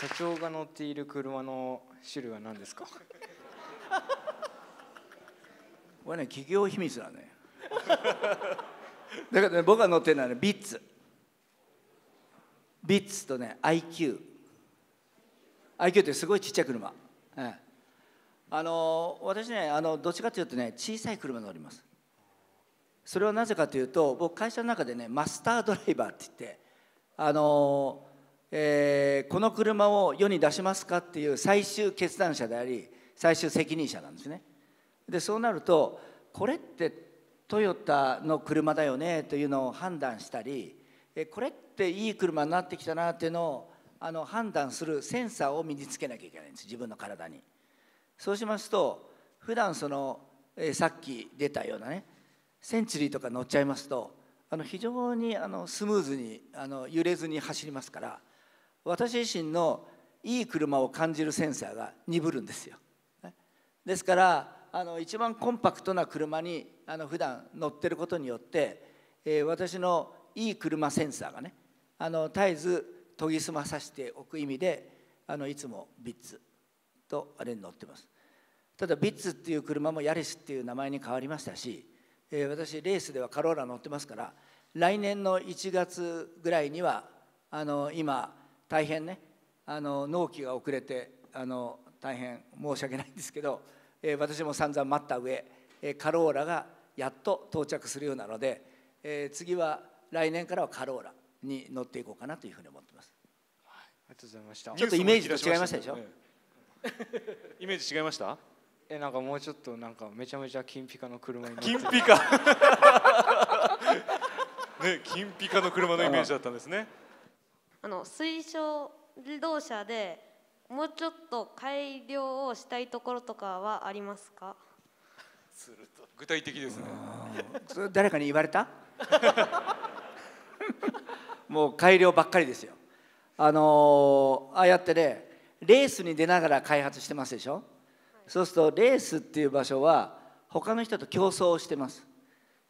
社長が乗っている車の種類は何ですかこれね企業秘密だね だからね僕が乗ってるのはねビッツビッツとね IQIQ IQ ってすごいちっちゃい車、え、え、あの私ねあのどっちかというとね小さい車乗りますそれはなぜかというと僕会社の中でねマスタードライバーって言ってあのえー、この車を世に出しますかっていう最終決断者であり最終責任者なんですね。でそうなるとこれってトヨタの車だよねというのを判断したりこれっていい車になってきたなっていうのをあの判断するセンサーを身につけなきゃいけないんです自分の体に。そうしますと普段その、えさっき出たようなねセンチュリーとか乗っちゃいますとあの非常にあのスムーズにあの揺れずに走りますから。私自身のいい車を感じるセンサーが鈍るんですよ。ですからあの一番コンパクトな車にあの普段乗ってることによって、えー、私のいい車センサーがねあの絶えず研ぎ澄まさせておく意味であのいつもビッツとあれに乗ってます。ただビッツっていう車もヤリスっていう名前に変わりましたし、えー、私レースではカローラ乗ってますから来年の1月ぐらいにはあの今大変ねあの納期が遅れてあの大変申し訳ないんですけど、えー、私も散々待った上、えー、カローラがやっと到着するようなので、えー、次は来年からはカローラに乗っていこうかなというふうに思ってます。はい、ありがとうございました。ちょっとイメージと違いましたでしょ。し イメージ違いました？えなんかもうちょっとなんかめちゃめちゃ金ピカの車に金ピカ ね金ピカの車のイメージだったんですね。あの推奨自動車でもうちょっと改良をしたいところとかはありますかすると具体的ですね誰かに言われた もう改良ばっかりですよあのー、ああやってねレースに出ながら開発してますでしょ、はい、そうするとレースっていう場所は他の人と競争をしてます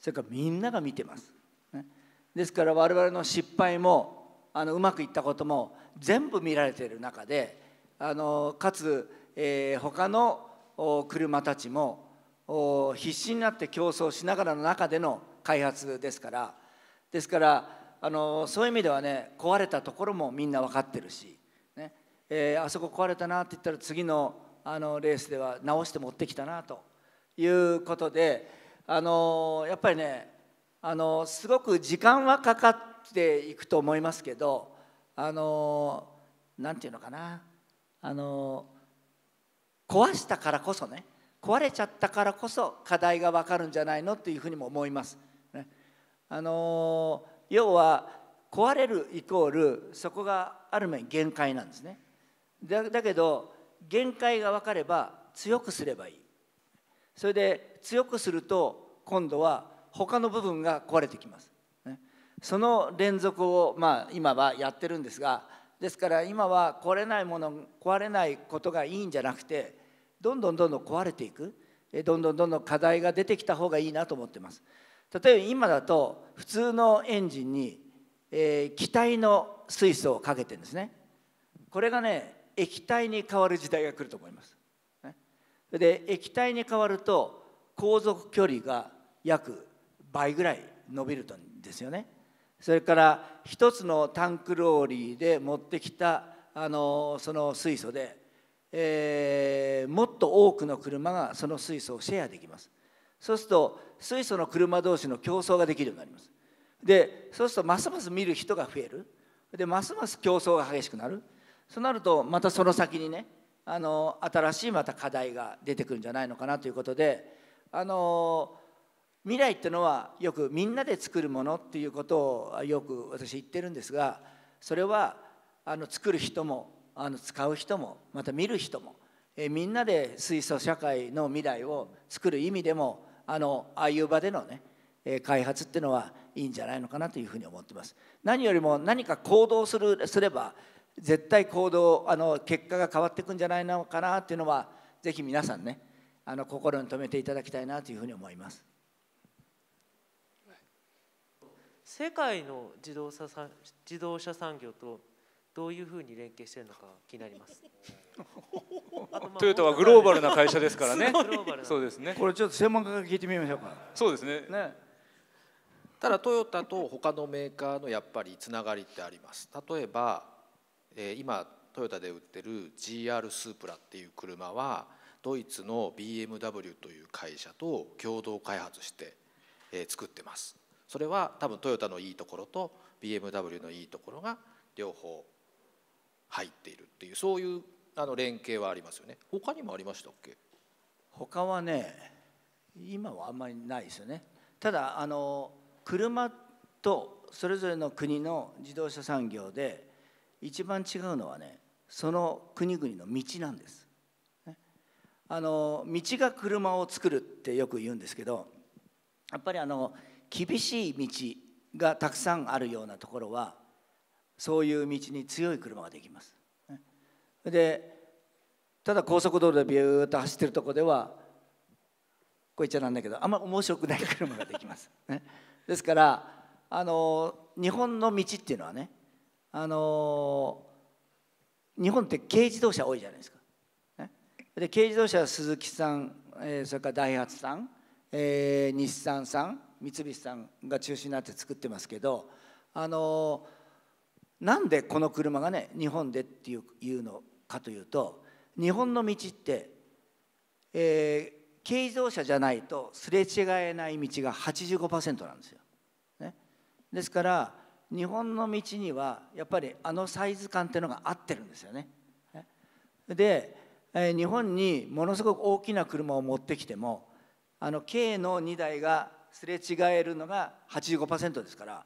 それからみんなが見てます、ね、ですから我々の失敗もあのうまくいったことも全部見られている中であのかつ、えー、他の車たちも必死になって競争しながらの中での開発ですからですからあのそういう意味ではね壊れたところもみんな分かってるし、ねえー、あそこ壊れたなって言ったら次のあのレースでは直して持ってきたなということであのやっぱりねあのすごく時間はかかっっていくと思いますけどあのなんていうのかなあの壊したからこそね壊れちゃったからこそ課題が分かるんじゃないのっていうふうにも思います。ね、あの要は壊れるイコールそこがある面限界なんですね。だけど限界が分かれば強くすればいい。それで強くすると今度は他の部分が壊れてきます。その連続を、まあ、今はやってるんですがですから今は壊れないもの壊れないことがいいんじゃなくてどんどんどんどん壊れていくどんどんどんどん課題が出てきた方がいいなと思ってます例えば今だと普通のエンジンに、えー、気体の水素をかけてるんですねこれがね液体に変わる時代が来ると思います、ね、で液体に変わると航続距離が約倍ぐらい伸びるんですよねそれから1つのタンクローリーで持ってきたあのその水素で、えー、もっと多くの車がその水素をシェアできますそうすると水素の車同士の競争ができるようになりますでそうするとますます見る人が増えるでますます競争が激しくなるそうなるとまたその先にねあの新しいまた課題が出てくるんじゃないのかなということであの未来ってのはよくみんなで作るものっていうことをよく私言ってるんですがそれはあの作る人もあの使う人もまた見る人も、えみんなで水素社会の未来を作る意味でもあのああいう場でのね、え開発っていうのはいいんじゃないのかなというふうに思ってます。何よりも何か行動するすれば絶対行動あの結果が変わっていくんじゃないのかなっていうのはぜひ皆さんねあの心に留めていただきたいなというふうに思います。世界の自動車さ自動車産業とどういうふうに連携してるのか気になります。ま あトヨタはグローバルな会社ですからね。グローバルそうですね。これちょっと専門家が聞いてみましょうか。そうですね。ね。ただトヨタと他のメーカーのやっぱりつながりってあります。例えば、えー、今トヨタで売ってる GR スープラっていう車はドイツの BMW という会社と共同開発して、えー、作ってます。それは多分トヨタのいいところと BMW のいいところが両方入っているっていうそういうあの連携はありますよね他にもありましたっけ他はね今はあんまりないですよねただあの車とそれぞれの国の自動車産業で一番違うのはねその国々の道なんです、ね、あの道が車を作るってよく言うんですけどやっぱりあの厳しい道がたくさんあるようなところはそういう道に強い車ができます。でただ高速道路でビューッと走ってるとこではこう言っちゃなんだけどあんま面白くない車ができます。ですからあの日本の道っていうのはねあの日本って軽自動車多いじゃないですか。で軽自動車は鈴木さん、えそれからダイハツさん、えー、日産さん三菱さんが中心になって作ってますけどあのなんでこの車がね日本でっていういうのかというと日本の道って、えー、軽自動車じゃないとすれ違えない道が85%なんですよ。ね、ですから日本の道にはやっぱりあのサイズ感っていうのが合ってるんですよね。で、えー、日本にものすごく大きな車を持ってきてもあの軽の2台がすれ違えるのが85%ですから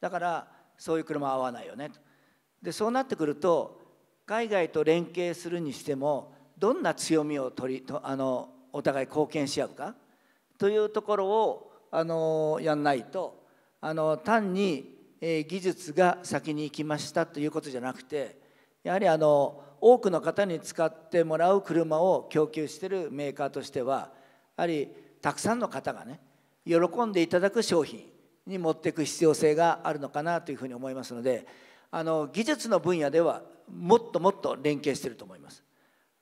だからそういう車は合わないよねでそうなってくると海外と連携するにしてもどんな強みを取りとあのお互い貢献し合うかというところをあのやんないとあの単に、え技術が先に行きましたということじゃなくてやはりあの多くの方に使ってもらう車を供給しているメーカーとしてはやはりたくさんの方がね喜んでいただく商品に持っていく必要性があるのかなというふうに思いますのであの技術の分野ではもっともっと連携してると思います。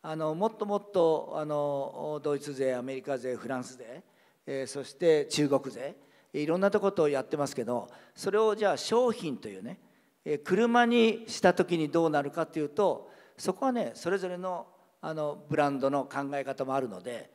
あのもっともっとあのドイツ勢アメリカ勢フランス勢、えー、そして中国勢いろんなとことやってますけどそれをじゃあ商品というね、え車にした時にどうなるかというとそこはねそれぞれのあのブランドの考え方もあるので、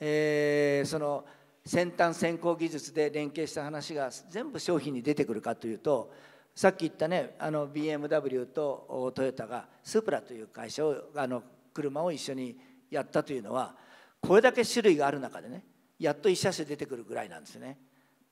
えー、その先端先行技術で連携した話が全部商品に出てくるかというとさっき言ったねあの BMW とトヨタがスープラという会社をあの車を一緒にやったというのはこれだけ種類がある中でねやっと1車種出てくるぐらいなんですね。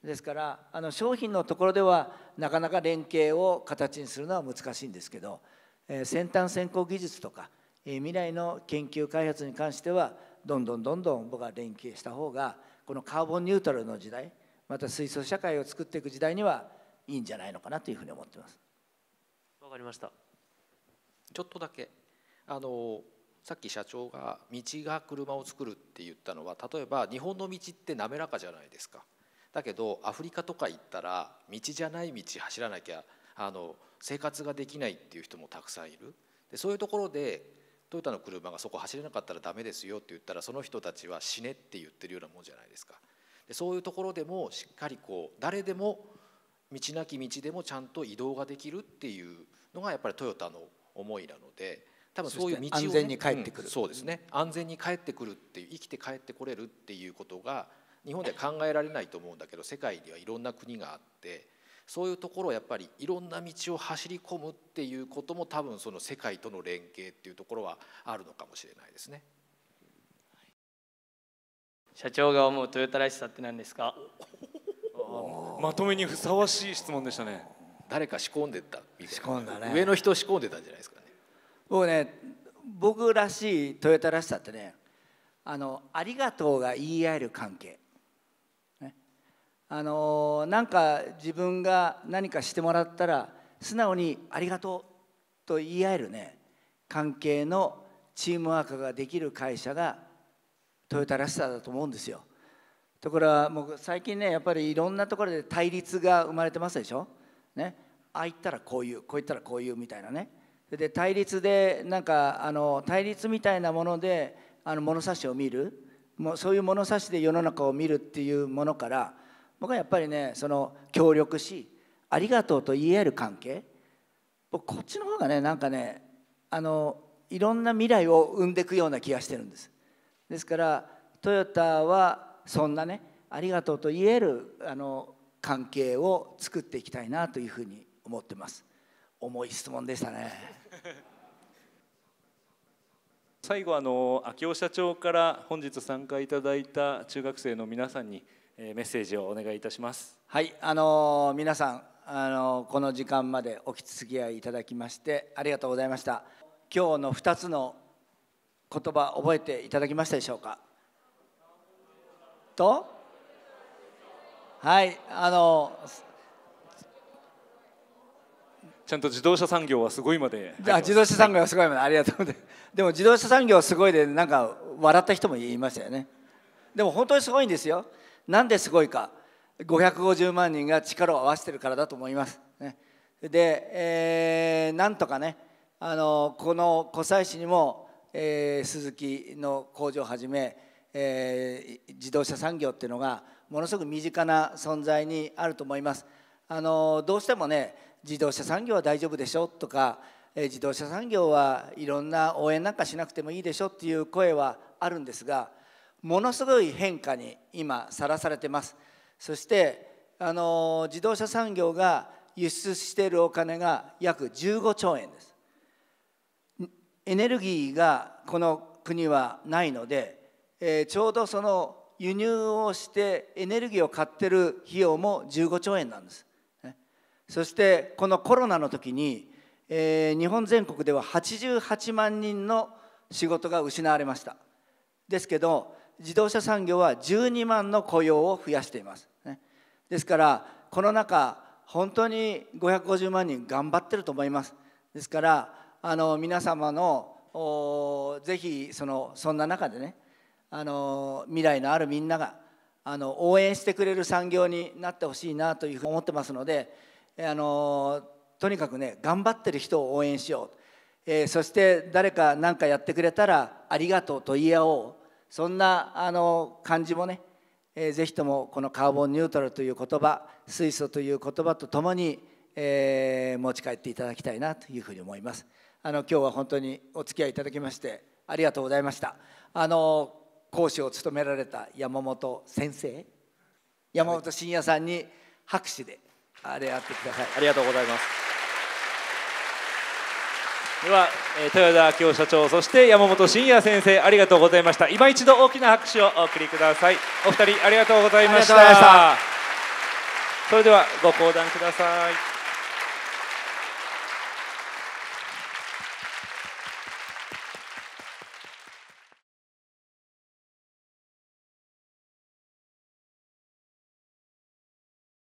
ですからあの商品のところではなかなか連携を形にするのは難しいんですけど、えー、先端先行技術とか、えー、未来の研究開発に関してはどんどんどんどん僕は連携した方がこのカーボンニュートラルの時代また水素社会を作っていく時代にはいいんじゃないのかなというふうに思ってます。わかりましたちょっとだけあのさっき社長が道が車を作るって言ったのは例えば日本の道って滑らかじゃないですかだけどアフリカとか行ったら道じゃない道走らなきゃあの生活ができないっていう人もたくさんいるでそういうところでトヨタの車がそこ走れなかったらダメですよって言ったらその人たちは死ねって言ってるようなもんじゃないですか。でそういうところでもしっかりこう誰でも道なき道でもちゃんと移動ができるっていうのがやっぱりトヨタの思いなので多分そういう道を、ね、安全に帰ってくる、うん、そうですね安全に帰ってくるっていう生きて帰ってこれるっていうことが日本では考えられないと思うんだけど世界にはいろんな国があってそういうところをやっぱりいろんな道を走り込むっていうことも多分その世界との連携っていうところはあるのかもしれないですね。社長が思うトヨタらしさって何ですか まとめにふさわしい質問でしたね誰か仕込んでたた仕込んだ、ね、上の人仕込んでたんじゃないですかね僕ね僕らしいトヨタらしさってねあのありがとうが言い合える関係あのなんか自分が何かしてもらったら素直に「ありがとう」と言い合えるね関係のチームワークができる会社がトヨタらしさだと思うんですよ。ところはもう最近ねやっぱりいろんなところで対立が生まれてますでしょ。ね、ああ言ったらこういうこう言ったらこういうみたいなね。で対立でなんかあの対立みたいなものであの物差しを見るもうそういう物差しで世の中を見るっていうものから僕はやっぱりねその協力しありがとうと言える関係僕こっちの方がねなんかねあのいろんな未来を生んでいくような気がしてるんですですからトヨタはそんなねありがとうと言えるあの関係を作っていきたいなというふうに思ってます重い質問でしたね 最後あの秋尾社長から本日参加いただいた中学生の皆さんにメッセージをお願いいたします。はいあの皆さんあのこの時間までお付き合いいただきましてありがとうございました。今日の二つの言葉覚えていただきましたでしょうかとはいあのちゃんと自動車産業はすごいまであ自動車産業はすごいまで、ありがとうございますでも自動車産業すごいでなんか笑った人もいましたよねでも本当にすごいんですよなんですごいか550万人が力を合わせてるからだと思います。ね、で、えー、なんとかねあのこの湖西市にも、えー、鈴木の工場をはじめ、えー、自動車産業っていうのがものすごく身近な存在にあると思います。あのどうしてもね自動車産業は大丈夫でしょとか、えー、自動車産業はいろんな応援なんかしなくてもいいでしょっていう声はあるんですがものすごい変化に今さらされてますそしてあの自動車産業が輸出しているお金が約15兆円ですエネルギーがこの国はないので、えー、ちょうどその輸入をしてエネルギーを買ってる費用も15兆円なんです、ね、そしてこのコロナの時に、えー、日本全国では88万人の仕事が失われましたですけど自動車産業は12万の雇用を増やしています、ね、ですからこの中本当に550万人頑張ってると思いますですからあの皆様のぜひそのそんな中でねあの未来のあるみんながあの応援してくれる産業になってほしいなというふうに思ってますのであのとにかくね頑張ってる人を応援しよう、えー、そして誰か何かやってくれたらありがとうと言い合おうそんなあの感じもね、えー、ぜひともこのカーボンニュートラルという言葉水素という言葉とともに、えー、持ち帰っていただきたいなというふうに思います。あの今日は本当にお付き合いいただきましてありがとうございました。あの講師を務められた山本先生山本慎也さんに拍手であれやってください。ありがとうございます。では、えー、豊田明夫社長そして山本真也先生ありがとうございました今一度大きな拍手をお送りくださいお二人ありがとうございましたそれではご講談ください